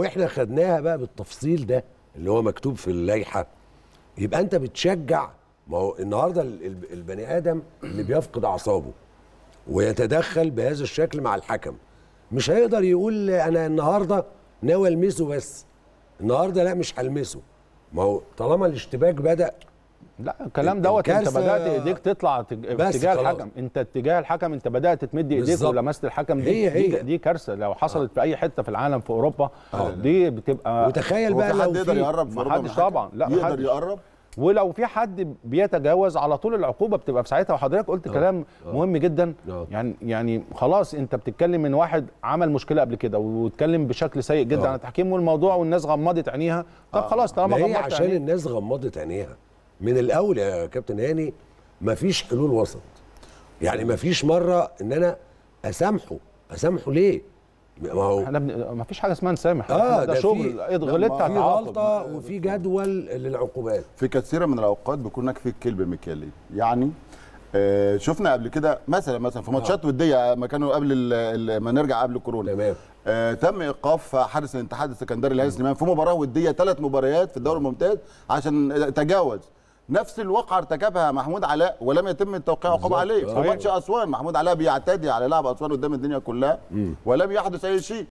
واحنا خدناها بقى بالتفصيل ده اللي هو مكتوب في اللائحه يبقى انت بتشجع ما هو النهارده البني ادم اللي بيفقد اعصابه ويتدخل بهذا الشكل مع الحكم مش هيقدر يقول انا النهارده ناوي المسه بس النهارده لا مش هلمسه ما هو طالما الاشتباك بدا لا الكلام دوت انت بدات ايديك تطلع اتجاه الحكم انت اتجاه الحكم انت بدات تمد ايديك ولمست الحكم دي هي هي. دي كارثه لو حصلت آه. في اي حته في العالم في اوروبا آه. دي بتبقى وتخيل بقى لو حد يقدر يقرب في اوروبا طبعا لا يقدر يقرب ولو في حد بيتجاوز على طول العقوبه بتبقى في ساعتها وحضرتك قلت أوه. كلام أوه. مهم جدا أوه. يعني يعني خلاص انت بتتكلم من واحد عمل مشكله قبل كده واتكلم بشكل سيء جدا أوه. عن التحكيم والموضوع والناس غمضت عينيها طب آه. خلاص طالما غمضت عشان عينيها. الناس غمضت عينيها من الاول يا كابتن هاني مفيش حلول وسط يعني مفيش مره ان انا اسامحه اسامحه ليه ما هو احنا بن... ما فيش حاجه اسمها نسامح آه ده, شغل اتغلطت إيه، على غلطه وفي جدول للعقوبات في كثير من الاوقات بيكون في الكلب ميكالي يعني آه شفنا قبل كده مثلا مثلا في ماتشات آه. وديه آه، ما كانوا قبل ما نرجع قبل كورونا تمام آه تم ايقاف حارس الاتحاد السكندري الهادي سليمان في مباراه وديه ثلاث مباريات في الدوري الممتاز عشان تجاوز نفس الواقعه ارتكبها محمود علاء ولم يتم توقيع عقاب عليه في ماتش اسوان محمود علاء بيعتدي على لاعب اسوان قدام الدنيا كلها ولم يحدث اي شيء